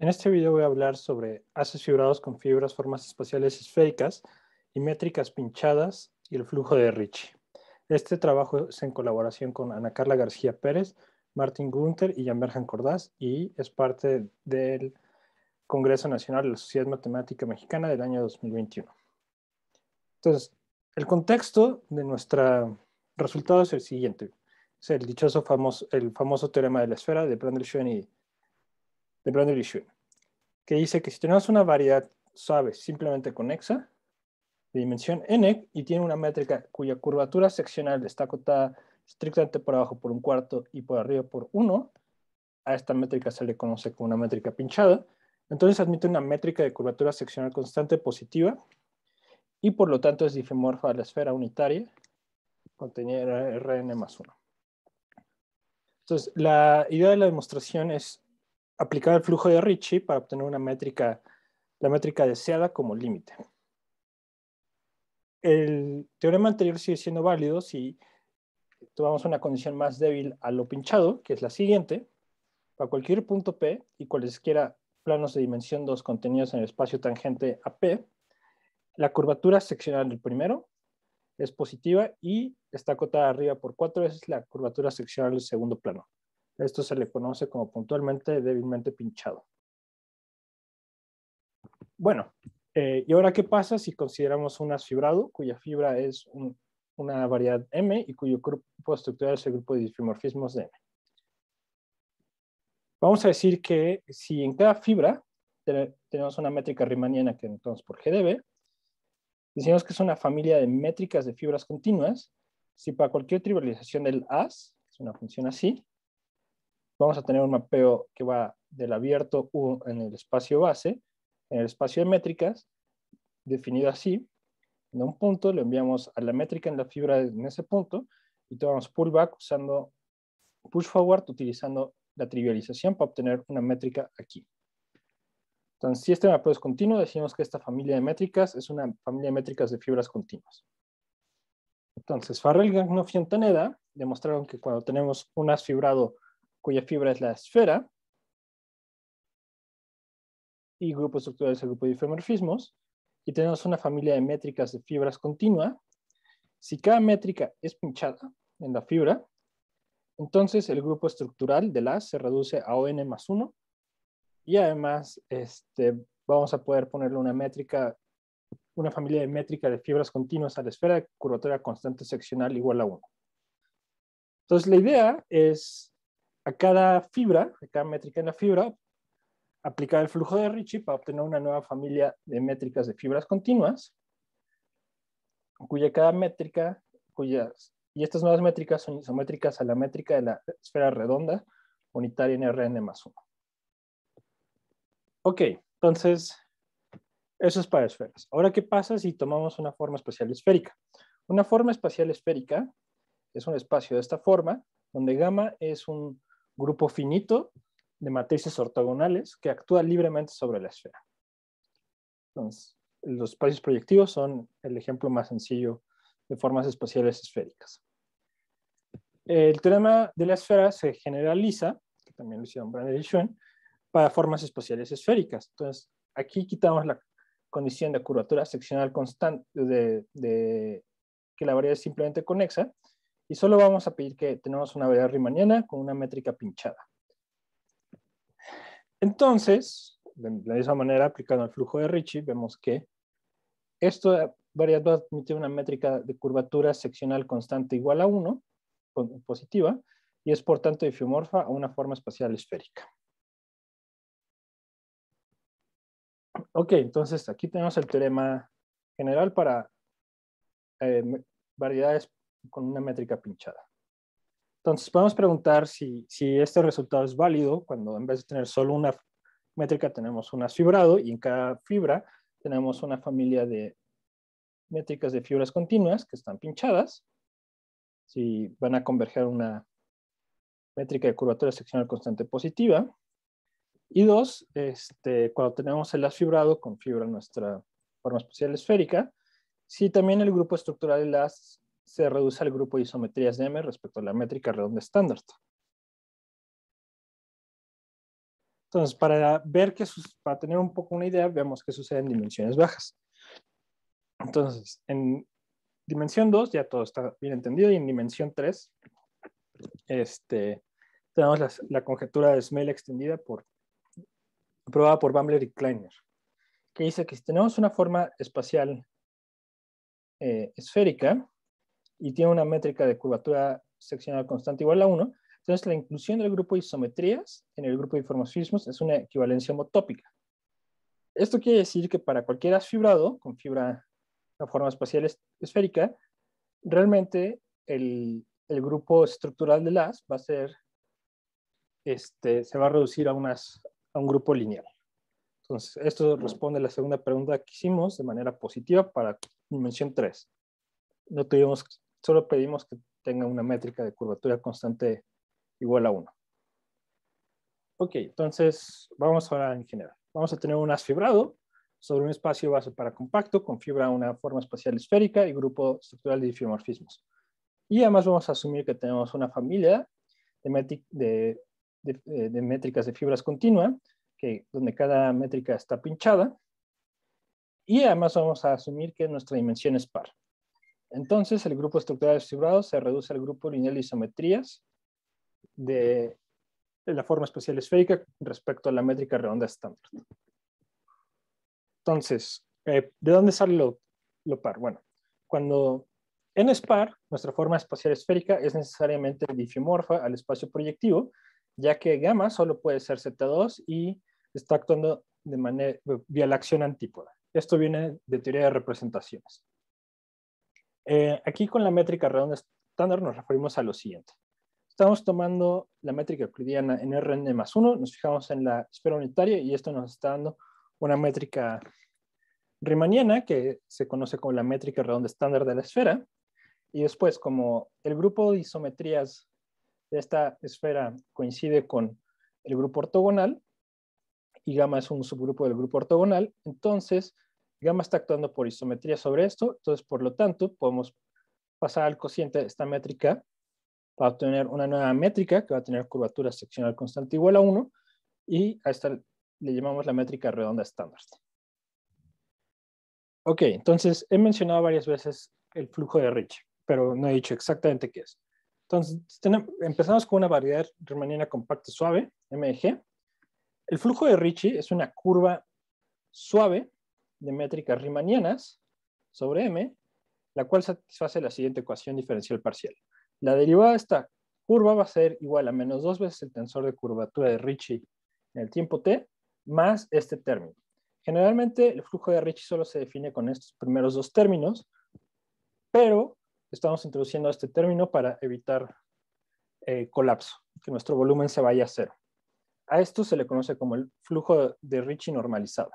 En este video voy a hablar sobre haces fibrados con fibras, formas espaciales esféricas y métricas pinchadas y el flujo de Ricci. Este trabajo es en colaboración con Ana Carla García Pérez, Martin Gunther y Jan Cordaz y es parte del Congreso Nacional de la Sociedad Matemática Mexicana del año 2021. Entonces, el contexto de nuestro resultado es el siguiente. Es el dichoso famoso, el famoso teorema de la esfera de brandel y de que dice que si tenemos una variedad suave simplemente conexa, de dimensión n, y tiene una métrica cuya curvatura seccional está acotada estrictamente por abajo por un cuarto y por arriba por uno, a esta métrica se le conoce como una métrica pinchada, entonces admite una métrica de curvatura seccional constante positiva, y por lo tanto es difimorfa a la esfera unitaria, contenida Rn más 1. Entonces, la idea de la demostración es aplicar el flujo de Ricci para obtener una métrica, la métrica deseada como límite. El teorema anterior sigue siendo válido si tomamos una condición más débil a lo pinchado, que es la siguiente. Para cualquier punto P y cualesquiera planos de dimensión 2 contenidos en el espacio tangente a P, la curvatura seccional del primero es positiva y está acotada arriba por cuatro veces la curvatura seccional del segundo plano. Esto se le conoce como puntualmente débilmente pinchado. Bueno, eh, ¿y ahora qué pasa si consideramos un fibrado cuya fibra es una variedad M y cuyo grupo estructural es el grupo de difimorfismos de M? Vamos a decir que si en cada fibra tenemos una métrica riemanniana que entonces por GDB, decimos que es una familia de métricas de fibras continuas, si para cualquier trivialización del AS, es una función así, vamos a tener un mapeo que va del abierto U en el espacio base, en el espacio de métricas, definido así, en un punto, lo enviamos a la métrica en la fibra en ese punto, y tomamos pullback usando push forward, utilizando la trivialización para obtener una métrica aquí. Entonces, si este mapeo es continuo, decimos que esta familia de métricas es una familia de métricas de fibras continuas. Entonces, Farrell, Gagnoff y Antaneda demostraron que cuando tenemos un as fibrado cuya fibra es la esfera, y grupo estructural es el grupo de isomorfismos y tenemos una familia de métricas de fibras continua. Si cada métrica es pinchada en la fibra, entonces el grupo estructural de la se reduce a ON más 1, y además este, vamos a poder ponerle una métrica, una familia de métrica de fibras continuas a la esfera de curvatura constante seccional igual a 1. Entonces la idea es a cada fibra, a cada métrica en la fibra, aplicar el flujo de Ricci para obtener una nueva familia de métricas de fibras continuas, cuya cada métrica, cuyas, y estas nuevas métricas son isométricas a la métrica de la esfera redonda unitaria en Rn más 1. Ok, entonces, eso es para esferas. Ahora, ¿qué pasa si tomamos una forma espacial esférica? Una forma espacial esférica es un espacio de esta forma, donde gamma es un grupo finito de matrices ortogonales que actúa libremente sobre la esfera. Entonces, los espacios proyectivos son el ejemplo más sencillo de formas espaciales esféricas. El teorema de la esfera se generaliza, que también lo hicieron Brander y Schoen, para formas espaciales esféricas. Entonces, aquí quitamos la condición de curvatura seccional constante, de, que la variedad es simplemente conexa, y solo vamos a pedir que tenemos una variedad riemanniana con una métrica pinchada. Entonces, de la misma manera, aplicando el flujo de Ricci, vemos que esta a admitir una métrica de curvatura seccional constante igual a 1, positiva, y es por tanto difiomorfa a una forma espacial esférica. Ok, entonces aquí tenemos el teorema general para eh, variedades con una métrica pinchada. Entonces, podemos preguntar si, este resultado es válido cuando en vez de tener solo una métrica tenemos una fibrado y en cada fibra tenemos una familia de métricas de fibras continuas que están pinchadas. Si van a converger una métrica de curvatura seccional constante positiva. Y dos, este, cuando tenemos el fibrado con fibra en nuestra forma especial esférica, si también el grupo estructural de las se reduce al grupo de isometrías de M respecto a la métrica redonda estándar. Entonces, para ver que para tener un poco una idea, veamos qué sucede en dimensiones bajas. Entonces, en dimensión 2 ya todo está bien entendido y en dimensión 3 este, tenemos la, conjetura de Smell extendida por aprobada por Bambler y Kleiner, que dice que si tenemos una forma espacial eh, esférica, y tiene una métrica de curvatura seccional constante igual a 1, entonces la inclusión del grupo de isometrías en el grupo de isomorfismos es una equivalencia homotópica. Esto quiere decir que para cualquier asfibrado con fibra de forma espacial esférica, realmente el, el grupo estructural del as va a ser, este, se va a reducir a, unas, a un grupo lineal. Entonces, esto responde a la segunda pregunta que hicimos de manera positiva para dimensión 3. No tuvimos Solo pedimos que tenga una métrica de curvatura constante igual a 1. Ok, entonces vamos ahora en general. Vamos a tener un asfibrado sobre un espacio base para compacto con fibra una forma espacial esférica y grupo estructural de difeomorfismos. Y además vamos a asumir que tenemos una familia de, eh, de métricas de fibras continua, que, donde cada métrica está pinchada. Y además vamos a asumir que nuestra dimensión es par. Entonces, el grupo estructural fibrados se reduce al grupo lineal de isometrías de la forma espacial esférica respecto a la métrica redonda estándar. Entonces, eh, ¿de dónde sale lo, par? Bueno, cuando n es par, nuestra forma espacial esférica es necesariamente difimorfa al espacio proyectivo, ya que gamma solo puede ser Z2 y está actuando de manera, vía la acción antípoda. Esto viene de teoría de representaciones. Eh, aquí con la métrica redonda estándar nos referimos a lo siguiente. Estamos tomando la métrica euclidiana en Rn más 1, nos fijamos en la esfera unitaria y esto nos está dando una métrica riemanniana que se conoce como la métrica redonda estándar de la esfera. Y después, como el grupo de isometrías de esta esfera coincide con el grupo ortogonal y gamma es un subgrupo del grupo ortogonal, entonces Gamma está actuando por isometría sobre esto, entonces por lo tanto podemos pasar al cociente de esta métrica para obtener una nueva métrica que va a tener curvatura seccional constante igual a 1 y a esta le llamamos la métrica redonda estándar. Ok, entonces he mencionado varias veces el flujo de Rich, pero no he dicho exactamente qué es. Entonces, empezamos con una variedad riemanniana compacta suave, MG. El flujo de Ricci es una curva suave de métricas riemannianas sobre m, la cual satisface la siguiente ecuación diferencial parcial. La derivada de esta curva va a ser igual a menos dos veces el tensor de curvatura de Ricci en el tiempo t, más este término. Generalmente el flujo de Ricci solo se define con estos primeros dos términos, pero estamos introduciendo este término para evitar eh, colapso, que nuestro volumen se vaya a cero. A esto se le conoce como el flujo de Ricci normalizado.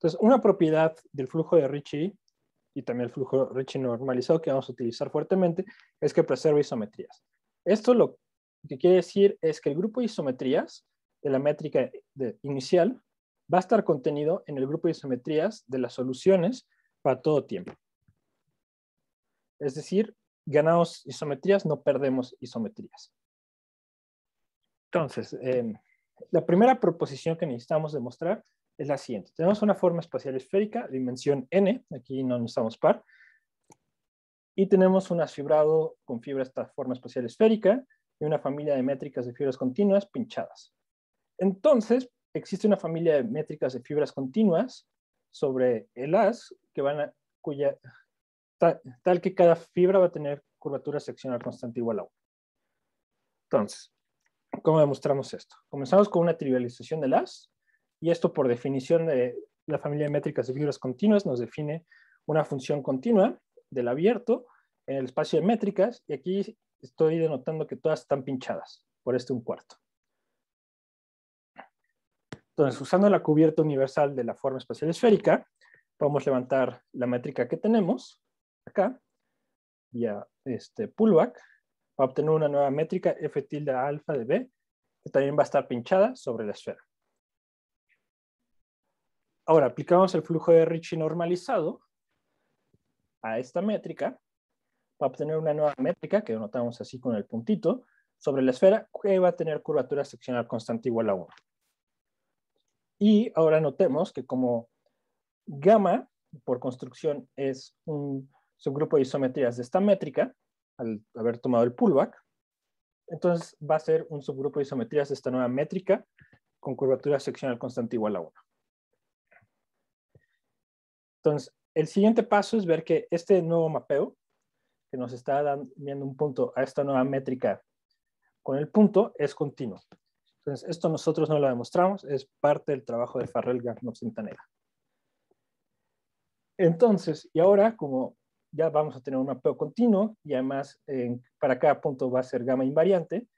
Entonces, una propiedad del flujo de Ricci y también el flujo Ricci normalizado que vamos a utilizar fuertemente es que preserva isometrías. Esto lo que quiere decir es que el grupo de isometrías de la métrica inicial va a estar contenido en el grupo de isometrías de las soluciones para todo tiempo. Es decir, ganamos isometrías, no perdemos isometrías. Entonces, em, la primera proposición que necesitamos demostrar es la siguiente. Tenemos una forma espacial esférica, dimensión n, aquí no necesitamos par, y tenemos un asfibrado con fibra esta forma espacial esférica y una familia de métricas de fibras continuas pinchadas. Entonces, existe una familia de métricas de fibras continuas sobre el as, que van a, cuya, tal, que cada fibra va a tener curvatura seccional constante igual a 1. Entonces, ¿cómo demostramos esto? Comenzamos con una trivialización del as, y esto por definición de la familia de métricas de figuras continuas nos define una función continua del abierto en el espacio de métricas y aquí estoy denotando que todas están pinchadas por este un cuarto. Entonces, usando la cubierta universal de la forma espacial esférica, podemos levantar la métrica que tenemos acá, ya este pullback, para obtener una nueva métrica f tilde alfa de b, que también va a estar pinchada sobre la esfera. Ahora, aplicamos el flujo de Ricci normalizado a esta métrica para obtener una nueva métrica que notamos así con el puntito sobre la esfera que va a tener curvatura seccional constante igual a 1. Y ahora notemos que como gamma por construcción es un subgrupo de isometrías de esta métrica, al haber tomado el pullback, entonces va a ser un subgrupo de isometrías de esta nueva métrica con curvatura seccional constante igual a 1. Entonces, el siguiente paso es ver que este nuevo mapeo, que nos está dando un punto a esta nueva métrica con el punto, es continuo. Entonces, esto nosotros no lo demostramos, es parte del trabajo de Farrell y sintanera Entonces, y ahora, como ya vamos a tener un mapeo continuo y además para cada punto va a ser gamma invariante,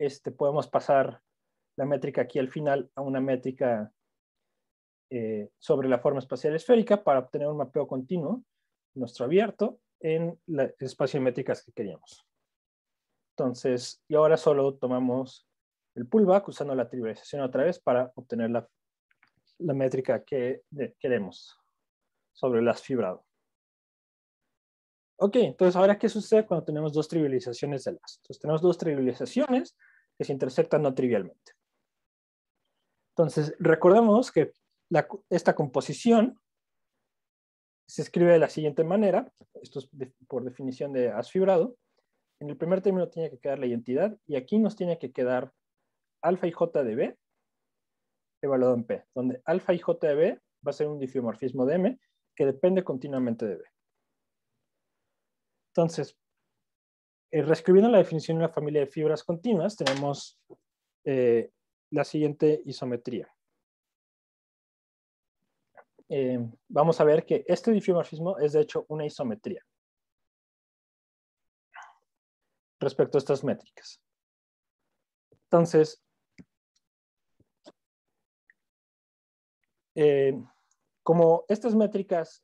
este, podemos pasar la métrica aquí al final a una métrica eh, sobre la forma espacial esférica para obtener un mapeo continuo, nuestro abierto, en las espacios métricas que queríamos. Entonces, y ahora solo tomamos el pullback usando la trivialización otra vez para obtener la, métrica que queremos sobre las fibrado. Ok, entonces ahora qué sucede cuando tenemos dos trivializaciones de las. Entonces tenemos dos trivializaciones que se intersectan no trivialmente. Entonces recordemos que esta composición se escribe de la siguiente manera, esto es por definición de asfibrado, en el primer término tiene que quedar la identidad y aquí nos tiene que quedar alfa y j de b evaluado en p, donde alfa y j de b va a ser un difiomorfismo de m que depende continuamente de b. Entonces, eh, reescribiendo la definición de una familia de fibras continuas, tenemos eh, la siguiente isometría. Eh, vamos a ver que este difiomorfismo es de hecho una isometría respecto a estas métricas. Entonces, eh, como estas métricas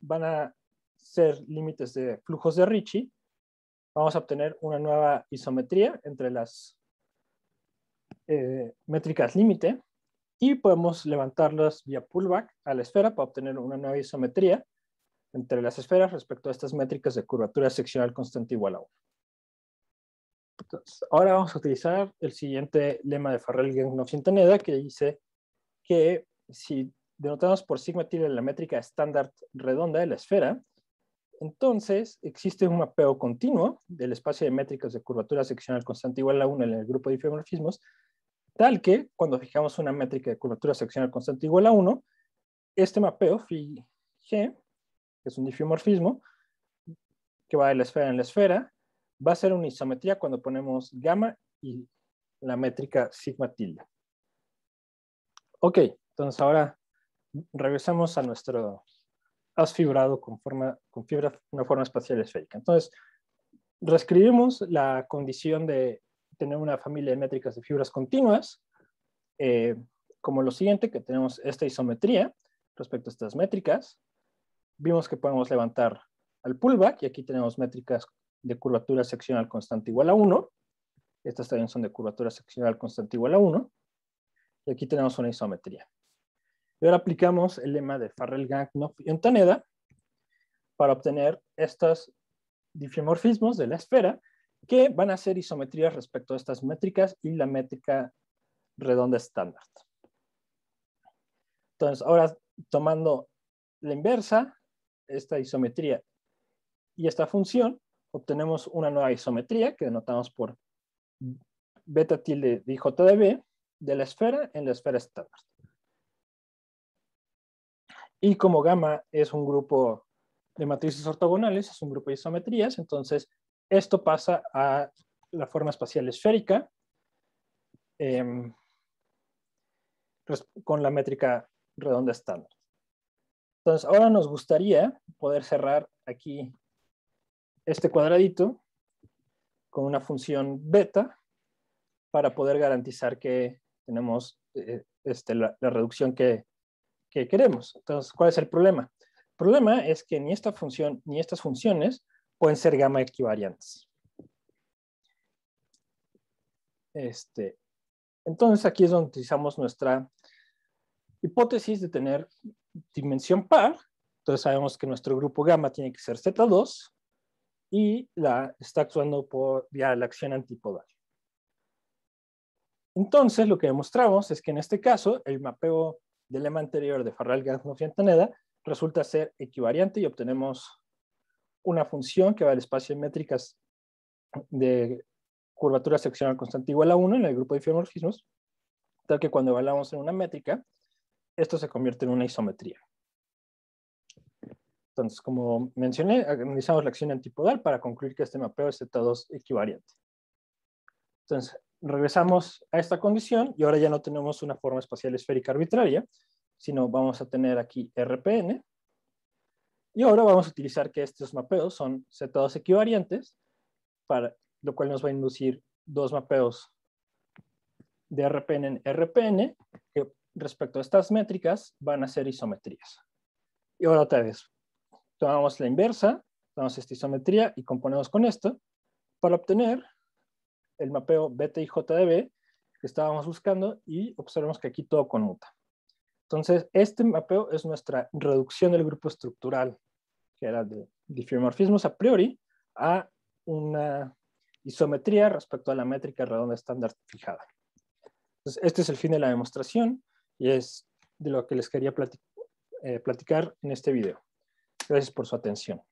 van a ser límites de flujos de Ricci, vamos a obtener una nueva isometría entre las eh, métricas límite y podemos levantarlas vía pullback a la esfera para obtener una nueva isometría entre las esferas respecto a estas métricas de curvatura seccional constante igual a 1. ahora vamos a utilizar el siguiente lema de Farrell, Gengnoff y que dice que si denotamos por sigma tilde la métrica estándar redonda de la esfera, entonces existe un mapeo continuo del espacio de métricas de curvatura seccional constante igual a 1 en el grupo de difeomorfismos Tal que cuando fijamos una métrica de curvatura seccional constante igual a 1, este mapeo phi g, que es un difeomorfismo, que va de la esfera en la esfera, va a ser una isometría cuando ponemos gamma y la métrica sigma tilde. Ok, entonces ahora regresamos a nuestro asfibrado con, forma, con fibra, una forma espacial esférica. Entonces, reescribimos la condición de tener una familia de métricas de fibras continuas, eh, como lo siguiente, que tenemos esta isometría respecto a estas métricas. Vimos que podemos levantar al pullback y aquí tenemos métricas de curvatura seccional constante igual a 1. Estas también son de curvatura seccional constante igual a 1. Y aquí tenemos una isometría. Y ahora aplicamos el lema de Farrell, gagnon y Antaneda, para obtener estos difeomorfismos de la esfera que van a ser isometrías respecto a estas métricas y la métrica redonda estándar. Entonces, ahora tomando la inversa, esta isometría y esta función, obtenemos una nueva isometría que denotamos por beta tilde de j de de la esfera en la esfera estándar. Y como gamma es un grupo de matrices ortogonales, es un grupo de isometrías, entonces esto pasa a la forma espacial esférica em, con la métrica redonda estándar. Entonces, ahora nos gustaría poder cerrar aquí este cuadradito con una función beta para poder garantizar que tenemos eh, este, la, reducción que, queremos. Entonces, ¿cuál es el problema? El problema es que ni esta función ni estas funciones pueden ser gamma equivariantes. Este, entonces aquí es donde utilizamos nuestra hipótesis de tener dimensión par. Entonces sabemos que nuestro grupo gamma tiene que ser Z2 y la está actuando por vía la acción antipodal. Entonces lo que demostramos es que en este caso el mapeo del lema anterior de Farrell, Gansnoff resulta ser equivariante y obtenemos una función que va al espacio de métricas de curvatura seccional constante igual a 1 en el grupo de isomorfismos, tal que cuando evaluamos en una métrica, esto se convierte en una isometría. Entonces, como mencioné, analizamos la acción antipodal para concluir que este mapeo es Z2 equivariante. Entonces, regresamos a esta condición y ahora ya no tenemos una forma espacial esférica arbitraria, sino vamos a tener aquí RPN, y ahora vamos a utilizar que estos mapeos son setados equivariantes, para, lo cual nos va a inducir dos mapeos de RPN en RPN, que respecto a estas métricas van a ser isometrías. Y ahora otra vez, tomamos la inversa, tomamos esta isometría y componemos con esto para obtener el mapeo BTIJDB que estábamos buscando y observamos que aquí todo conmuta. Entonces, este mapeo es nuestra reducción del grupo estructural que era de difeomorfismos a priori, a una isometría respecto a la métrica redonda estándar fijada. este es el fin de la demostración y es de lo que les quería eh, platicar en este video. Gracias por su atención.